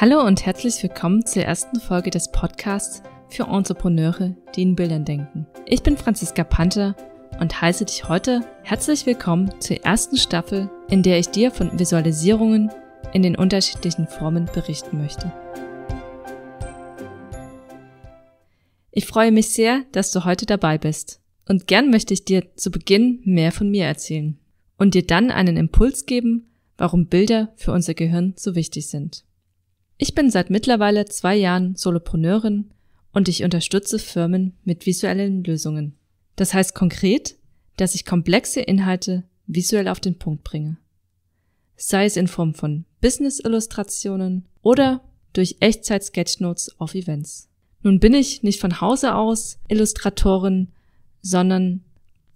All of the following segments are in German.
Hallo und herzlich willkommen zur ersten Folge des Podcasts für Entrepreneure, die in Bildern denken. Ich bin Franziska Panther und heiße dich heute herzlich willkommen zur ersten Staffel, in der ich dir von Visualisierungen in den unterschiedlichen Formen berichten möchte. Ich freue mich sehr, dass du heute dabei bist. Und gern möchte ich dir zu Beginn mehr von mir erzählen und dir dann einen Impuls geben, warum Bilder für unser Gehirn so wichtig sind. Ich bin seit mittlerweile zwei Jahren Solopreneurin und ich unterstütze Firmen mit visuellen Lösungen. Das heißt konkret, dass ich komplexe Inhalte visuell auf den Punkt bringe. Sei es in Form von Business-Illustrationen oder durch Echtzeit-Sketchnotes auf Events. Nun bin ich nicht von Hause aus Illustratorin, sondern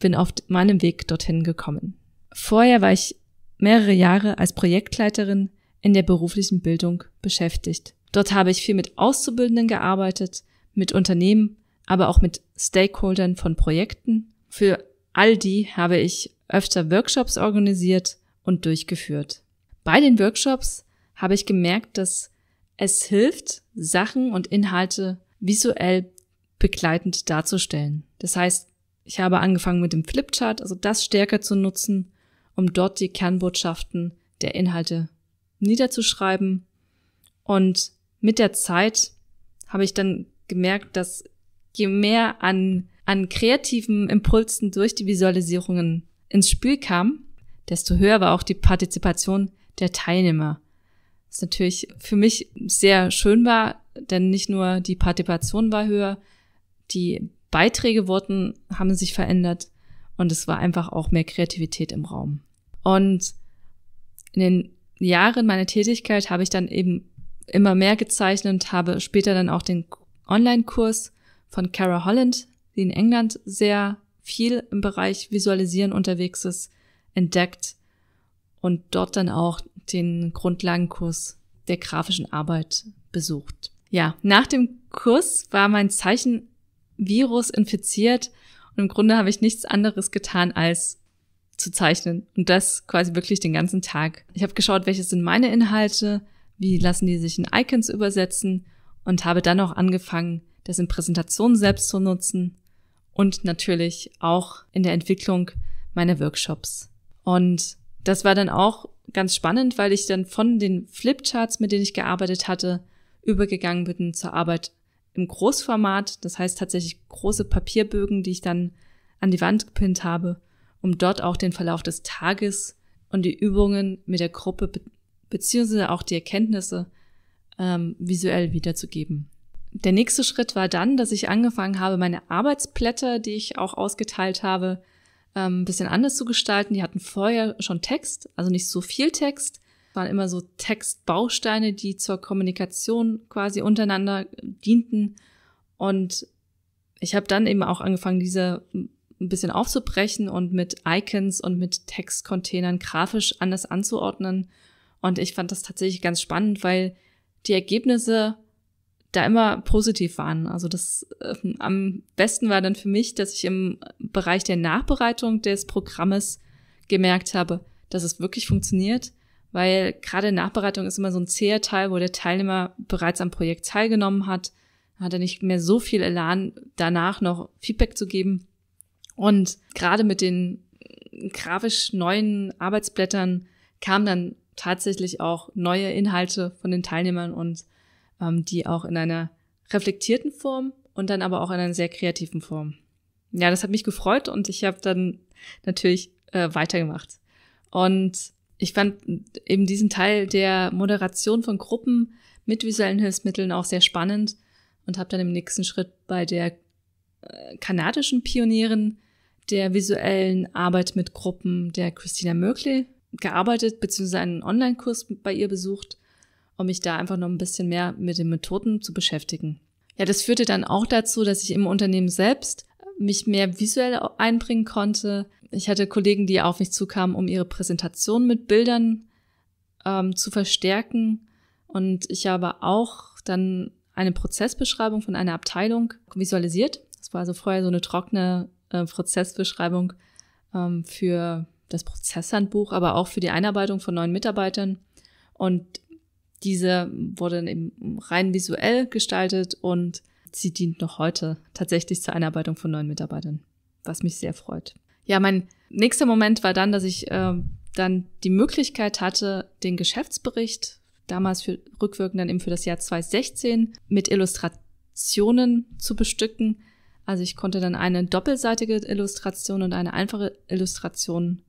bin auf meinem Weg dorthin gekommen. Vorher war ich mehrere Jahre als Projektleiterin in der beruflichen Bildung beschäftigt. Dort habe ich viel mit Auszubildenden gearbeitet, mit Unternehmen, aber auch mit Stakeholdern von Projekten. Für all die habe ich öfter Workshops organisiert und durchgeführt. Bei den Workshops habe ich gemerkt, dass es hilft, Sachen und Inhalte visuell begleitend darzustellen. Das heißt, ich habe angefangen mit dem Flipchart, also das stärker zu nutzen, um dort die Kernbotschaften der Inhalte niederzuschreiben. Und mit der Zeit habe ich dann gemerkt, dass je mehr an, an kreativen Impulsen durch die Visualisierungen ins Spiel kam, desto höher war auch die Partizipation der Teilnehmer. Was natürlich für mich sehr schön war, denn nicht nur die Partizipation war höher, die Beiträge wurden, haben sich verändert und es war einfach auch mehr Kreativität im Raum. Und in den Jahren meiner Tätigkeit habe ich dann eben immer mehr gezeichnet, habe später dann auch den Online-Kurs von Cara Holland, die in England sehr viel im Bereich Visualisieren unterwegs ist, entdeckt und dort dann auch den Grundlagenkurs der grafischen Arbeit besucht. Ja, nach dem Kurs war mein Zeichenvirus infiziert und im Grunde habe ich nichts anderes getan, als zu zeichnen. Und das quasi wirklich den ganzen Tag. Ich habe geschaut, welches sind meine Inhalte, wie lassen die sich in Icons übersetzen und habe dann auch angefangen, das in Präsentationen selbst zu nutzen und natürlich auch in der Entwicklung meiner Workshops. Und das war dann auch ganz spannend, weil ich dann von den Flipcharts, mit denen ich gearbeitet hatte, übergegangen bin zur Arbeit im Großformat. Das heißt tatsächlich große Papierbögen, die ich dann an die Wand gepinnt habe um dort auch den Verlauf des Tages und die Übungen mit der Gruppe beziehungsweise auch die Erkenntnisse ähm, visuell wiederzugeben. Der nächste Schritt war dann, dass ich angefangen habe, meine Arbeitsblätter, die ich auch ausgeteilt habe, ähm, ein bisschen anders zu gestalten. Die hatten vorher schon Text, also nicht so viel Text. Es waren immer so Textbausteine, die zur Kommunikation quasi untereinander dienten. Und ich habe dann eben auch angefangen, diese ein bisschen aufzubrechen und mit Icons und mit Textcontainern grafisch anders anzuordnen. Und ich fand das tatsächlich ganz spannend, weil die Ergebnisse da immer positiv waren. Also das äh, am besten war dann für mich, dass ich im Bereich der Nachbereitung des Programmes gemerkt habe, dass es wirklich funktioniert, weil gerade Nachbereitung ist immer so ein zäher Teil, wo der Teilnehmer bereits am Projekt teilgenommen hat, hat er nicht mehr so viel Elan, danach noch Feedback zu geben. Und gerade mit den grafisch neuen Arbeitsblättern kamen dann tatsächlich auch neue Inhalte von den Teilnehmern und ähm, die auch in einer reflektierten Form und dann aber auch in einer sehr kreativen Form. Ja, das hat mich gefreut und ich habe dann natürlich äh, weitergemacht. Und ich fand eben diesen Teil der Moderation von Gruppen mit visuellen Hilfsmitteln auch sehr spannend und habe dann im nächsten Schritt bei der äh, kanadischen Pionierin der visuellen Arbeit mit Gruppen der Christina Merkley gearbeitet, beziehungsweise einen Online-Kurs bei ihr besucht, um mich da einfach noch ein bisschen mehr mit den Methoden zu beschäftigen. Ja, das führte dann auch dazu, dass ich im Unternehmen selbst mich mehr visuell einbringen konnte. Ich hatte Kollegen, die auf mich zukamen, um ihre Präsentation mit Bildern ähm, zu verstärken. Und ich habe auch dann eine Prozessbeschreibung von einer Abteilung visualisiert. Das war also vorher so eine trockene äh, Prozessbeschreibung ähm, für das Prozesshandbuch, aber auch für die Einarbeitung von neuen Mitarbeitern. Und diese wurde eben rein visuell gestaltet und sie dient noch heute tatsächlich zur Einarbeitung von neuen Mitarbeitern, was mich sehr freut. Ja, mein nächster Moment war dann, dass ich äh, dann die Möglichkeit hatte, den Geschäftsbericht damals für rückwirkend dann eben für das Jahr 2016 mit Illustrationen zu bestücken, also ich konnte dann eine doppelseitige Illustration und eine einfache Illustration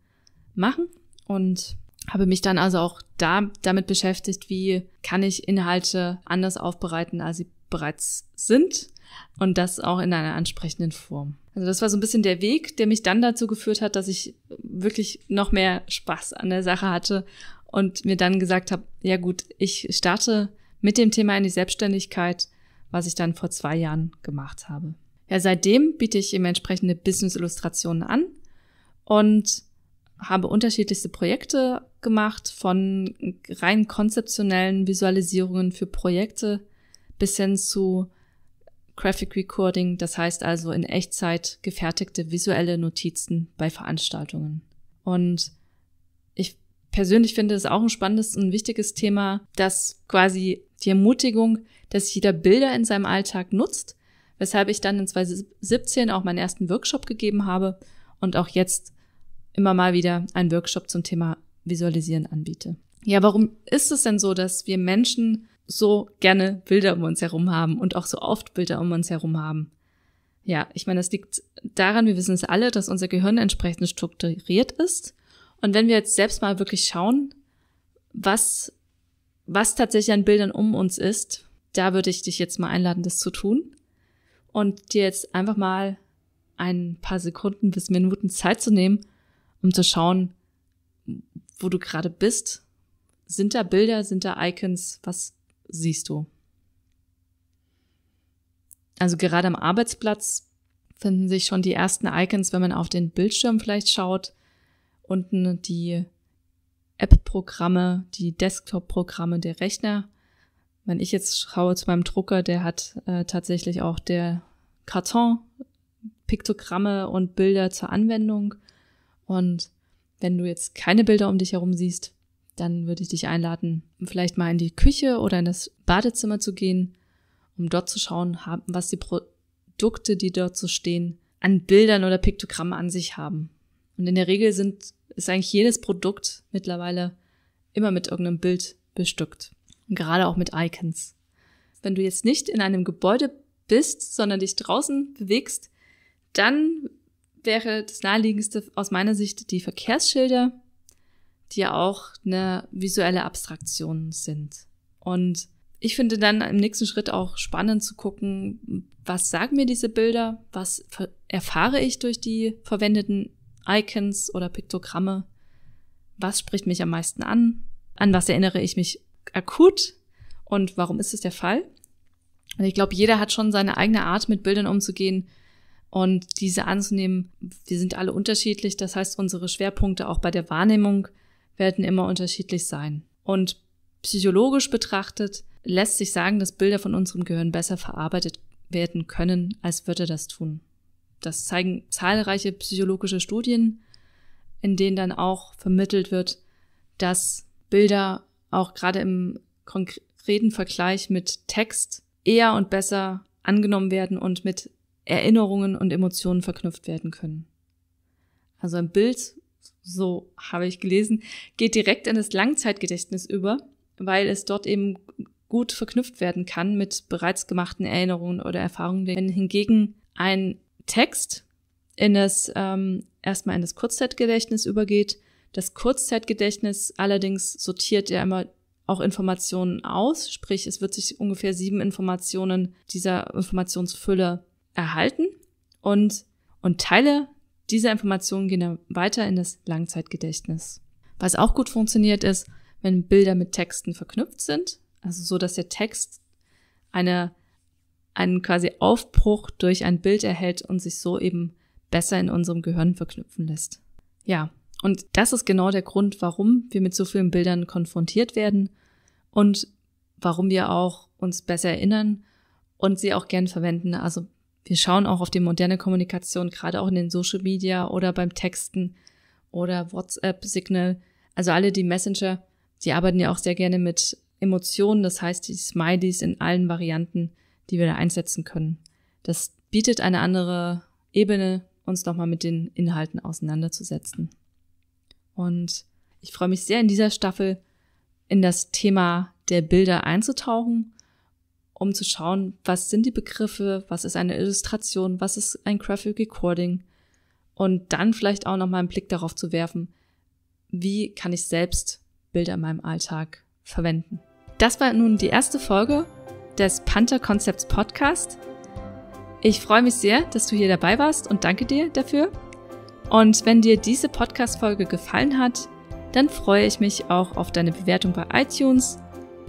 machen und habe mich dann also auch da, damit beschäftigt, wie kann ich Inhalte anders aufbereiten, als sie bereits sind und das auch in einer ansprechenden Form. Also das war so ein bisschen der Weg, der mich dann dazu geführt hat, dass ich wirklich noch mehr Spaß an der Sache hatte und mir dann gesagt habe, ja gut, ich starte mit dem Thema in die Selbstständigkeit, was ich dann vor zwei Jahren gemacht habe. Ja, seitdem biete ich eben entsprechende Business-Illustrationen an und habe unterschiedlichste Projekte gemacht, von rein konzeptionellen Visualisierungen für Projekte bis hin zu Graphic Recording, das heißt also in Echtzeit gefertigte visuelle Notizen bei Veranstaltungen. Und ich persönlich finde es auch ein spannendes und wichtiges Thema, dass quasi die Ermutigung, dass jeder Bilder in seinem Alltag nutzt, weshalb ich dann in 2017 auch meinen ersten Workshop gegeben habe und auch jetzt immer mal wieder einen Workshop zum Thema Visualisieren anbiete. Ja, warum ist es denn so, dass wir Menschen so gerne Bilder um uns herum haben und auch so oft Bilder um uns herum haben? Ja, ich meine, das liegt daran, wir wissen es alle, dass unser Gehirn entsprechend strukturiert ist. Und wenn wir jetzt selbst mal wirklich schauen, was, was tatsächlich an Bildern um uns ist, da würde ich dich jetzt mal einladen, das zu tun und dir jetzt einfach mal ein paar Sekunden bis Minuten Zeit zu nehmen, um zu schauen, wo du gerade bist. Sind da Bilder, sind da Icons, was siehst du? Also gerade am Arbeitsplatz finden sich schon die ersten Icons, wenn man auf den Bildschirm vielleicht schaut. Unten die App-Programme, die Desktop-Programme der Rechner wenn ich jetzt schaue zu meinem Drucker, der hat äh, tatsächlich auch der Karton Piktogramme und Bilder zur Anwendung. Und wenn du jetzt keine Bilder um dich herum siehst, dann würde ich dich einladen, vielleicht mal in die Küche oder in das Badezimmer zu gehen, um dort zu schauen, was die Produkte, die dort so stehen, an Bildern oder Piktogrammen an sich haben. Und in der Regel sind, ist eigentlich jedes Produkt mittlerweile immer mit irgendeinem Bild bestückt. Und Gerade auch mit Icons. Wenn du jetzt nicht in einem Gebäude bist, sondern dich draußen bewegst, dann wäre das naheliegendste aus meiner Sicht die Verkehrsschilder, die ja auch eine visuelle Abstraktion sind. Und ich finde dann im nächsten Schritt auch spannend zu gucken, was sagen mir diese Bilder, was erfahre ich durch die verwendeten Icons oder Piktogramme, was spricht mich am meisten an, an was erinnere ich mich akut und warum ist es der Fall? Und ich glaube, jeder hat schon seine eigene Art, mit Bildern umzugehen und diese anzunehmen. Wir sind alle unterschiedlich, das heißt, unsere Schwerpunkte auch bei der Wahrnehmung werden immer unterschiedlich sein. Und psychologisch betrachtet lässt sich sagen, dass Bilder von unserem Gehirn besser verarbeitet werden können, als würde das tun. Das zeigen zahlreiche psychologische Studien, in denen dann auch vermittelt wird, dass Bilder auch gerade im konkreten Vergleich mit Text eher und besser angenommen werden und mit Erinnerungen und Emotionen verknüpft werden können. Also ein Bild, so habe ich gelesen, geht direkt in das Langzeitgedächtnis über, weil es dort eben gut verknüpft werden kann mit bereits gemachten Erinnerungen oder Erfahrungen. Wenn hingegen ein Text in das ähm, erstmal in das Kurzzeitgedächtnis übergeht, das Kurzzeitgedächtnis allerdings sortiert ja immer auch Informationen aus, sprich es wird sich ungefähr sieben Informationen dieser Informationsfülle erhalten und, und Teile dieser Informationen gehen dann weiter in das Langzeitgedächtnis. Was auch gut funktioniert ist, wenn Bilder mit Texten verknüpft sind, also so, dass der Text eine, einen quasi Aufbruch durch ein Bild erhält und sich so eben besser in unserem Gehirn verknüpfen lässt. Ja, und das ist genau der Grund, warum wir mit so vielen Bildern konfrontiert werden und warum wir auch uns besser erinnern und sie auch gern verwenden. Also wir schauen auch auf die moderne Kommunikation, gerade auch in den Social Media oder beim Texten oder WhatsApp, Signal. Also alle die Messenger, die arbeiten ja auch sehr gerne mit Emotionen, das heißt die Smileys in allen Varianten, die wir da einsetzen können. Das bietet eine andere Ebene, uns nochmal mit den Inhalten auseinanderzusetzen. Und ich freue mich sehr, in dieser Staffel in das Thema der Bilder einzutauchen, um zu schauen, was sind die Begriffe, was ist eine Illustration, was ist ein Graphic Recording und dann vielleicht auch nochmal einen Blick darauf zu werfen, wie kann ich selbst Bilder in meinem Alltag verwenden. Das war nun die erste Folge des Panther Concepts Podcast. Ich freue mich sehr, dass du hier dabei warst und danke dir dafür. Und wenn dir diese Podcast-Folge gefallen hat, dann freue ich mich auch auf deine Bewertung bei iTunes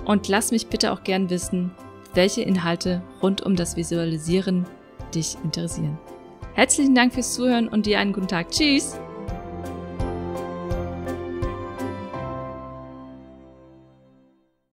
und lass mich bitte auch gern wissen, welche Inhalte rund um das Visualisieren dich interessieren. Herzlichen Dank fürs Zuhören und dir einen guten Tag. Tschüss!